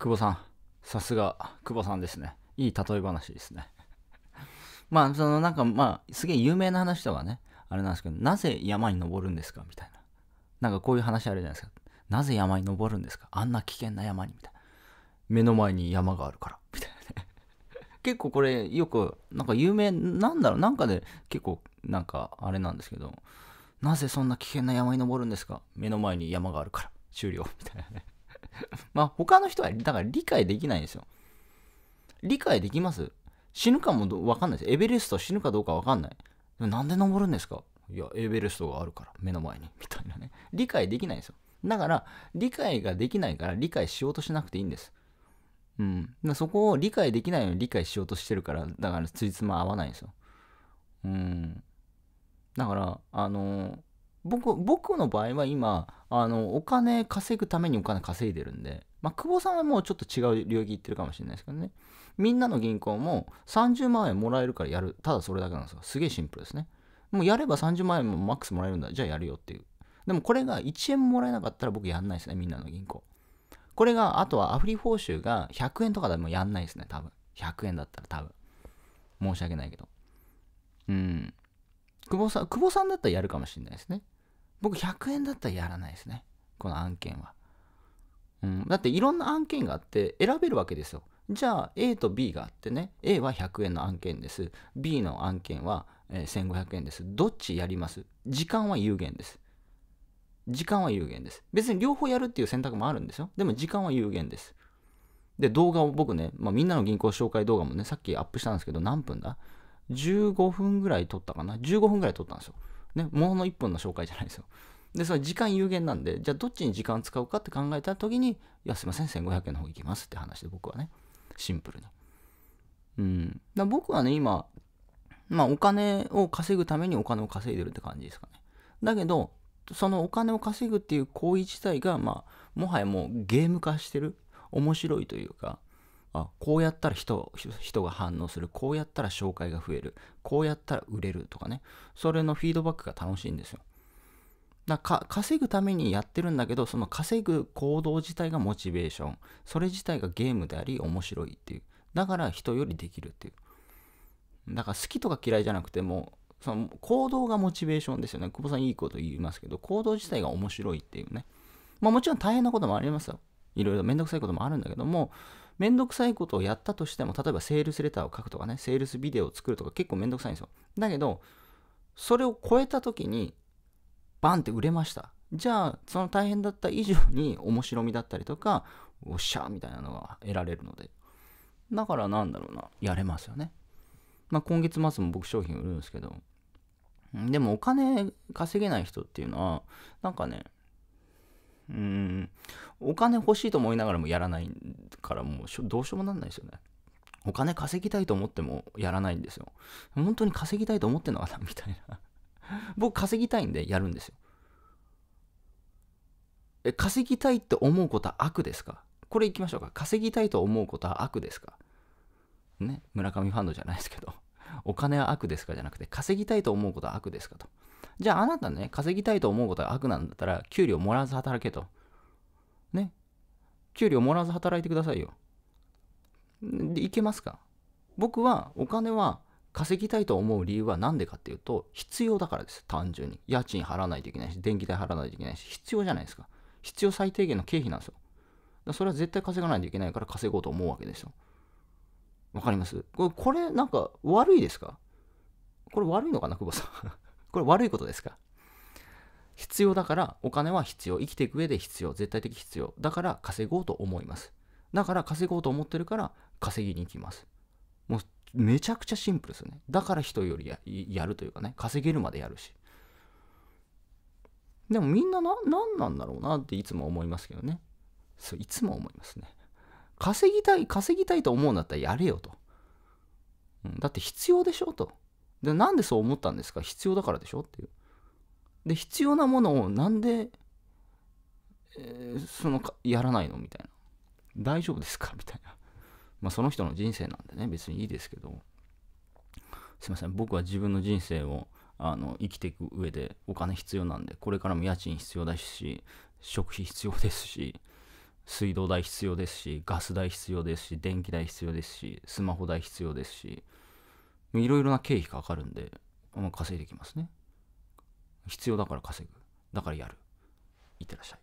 久保さん。さすが、久保さんですね。いい例え話ですね。まあ、そのなんか、まあ、すげえ有名な話とかね、あれなんですけど、なぜ山に登るんですかみたいな。なんかこういう話あるじゃないですか。なぜ山に登るんですかあんな危険な山に、みたいな。目の前に山があるから、みたいなね。結構これ、よく、なんか有名、なんだろう、なんかで、結構、なんか、あれなんですけど、なぜそんな危険な山に登るんですか目の前に山があるから、終了、みたいなね。まあ、他の人は、だから理解できないんですよ。理解できます死ぬかもわかんないです。エベレスト死ぬかどうかわかんない。なんで登るんですかいや、エベレストがあるから、目の前に、みたいなね。理解できないんですよ。だから、理解ができないから、理解しようとしなくていいんです。うん。そこを理解できないように理解しようとしてるから、だから、ついつま合わないんですよ。うん。だから、あのー僕僕の場合は今あのお金稼ぐためにお金稼いでるんで、まあ、久保さんはもうちょっと違う領域行ってるかもしれないですけどねみんなの銀行も30万円もらえるからやるただそれだけなんですよすげえシンプルですねもうやれば30万円もマックスもらえるんだじゃあやるよっていうでもこれが1円もらえなかったら僕やんないですねみんなの銀行これがあとはアフリ報酬が100円とかでもやんないですね多分100円だったら多分申し訳ないけどうん久保さん久保さんだったらやるかもしれないですね僕100円だったらやらないですね。この案件は。うん、だっていろんな案件があって選べるわけですよ。じゃあ A と B があってね、A は100円の案件です。B の案件は1500円です。どっちやります時間は有限です。時間は有限です。別に両方やるっていう選択もあるんですよ。でも時間は有限です。で、動画を僕ね、まあ、みんなの銀行紹介動画もね、さっきアップしたんですけど、何分だ ?15 分ぐらい撮ったかな ?15 分ぐらい撮ったんですよ。ね、もの1本の紹介じゃないですよ。で、その時間有限なんで、じゃあどっちに時間使うかって考えた時に、いや、すいません、1500円の方行きますって話で僕はね、シンプルに。うん。だ僕はね、今、まあお金を稼ぐためにお金を稼いでるって感じですかね。だけど、そのお金を稼ぐっていう行為自体が、まあ、もはやもうゲーム化してる。面白いというか、あこうやったら人人が反応するこうやったら紹介が増えるこうやったら売れるとかねそれのフィードバックが楽しいんですよだか稼ぐためにやってるんだけどその稼ぐ行動自体がモチベーションそれ自体がゲームであり面白いっていうだから人よりできるっていうだから好きとか嫌いじゃなくてもその行動がモチベーションですよね久保さんいいこと言いますけど行動自体が面白いっていうねまあもちろん大変なこともありますよいろいろめんどくさいこともあるんだけどもめんどくさいことをやったとしても、例えばセールスレターを書くとかね、セールスビデオを作るとか結構めんどくさいんですよ。だけど、それを超えた時に、バンって売れました。じゃあ、その大変だった以上に面白みだったりとか、おっしゃーみたいなのが得られるので。だからなんだろうな、やれますよね。まあ今月末も僕商品売るんですけど、でもお金稼げない人っていうのは、なんかね、うん。お金欲しいと思いながらもやらないからもうどうしようもなんないですよね。お金稼ぎたいと思ってもやらないんですよ。本当に稼ぎたいと思ってんのかなみたいな。僕稼ぎたいんでやるんですよ。え、稼ぎたいって思うことは悪ですかこれいきましょうか。稼ぎたいと思うことは悪ですかね、村上ファンドじゃないですけど。お金は悪ですかじゃなくて、稼ぎたいと思うことは悪ですかと。じゃああなたね、稼ぎたいと思うことが悪なんだったら、給料もらわず働けと。ね。給料もらわず働いてくださいよ。で、いけますか僕はお金は稼ぎたいと思う理由は何でかっていうと、必要だからです。単純に。家賃払わないといけないし、電気代払わないといけないし、必要じゃないですか。必要最低限の経費なんですよ。それは絶対稼がないといけないから稼ごうと思うわけですよ。わかりますこれ、これなんか悪いですかこれ悪いのかな、久保さん。これ悪いことですか必要だからお金は必要生きていく上で必要絶対的必要だから稼ごうと思いますだから稼ごうと思ってるから稼ぎに行きますもうめちゃくちゃシンプルですよねだから人よりやるというかね稼げるまでやるしでもみんなな何なんだろうなっていつも思いますけどねそういつも思いますね稼ぎたい稼ぎたいと思うんだったらやれよと、うん、だって必要でしょとでなんでそう思ったんですか必要だからでしょっていう。で必要なものをなんで、えー、そのやらないのみたいな。大丈夫ですかみたいな。まあその人の人生なんでね別にいいですけど。すいません僕は自分の人生をあの生きていく上でお金必要なんでこれからも家賃必要だし食費必要ですし水道代必要ですしガス代必要ですし電気代必要ですしスマホ代必要ですしいろいろな経費かかるんで、まあ、稼いできますね。必要だから稼ぐ。だからやる。いってらっしゃい。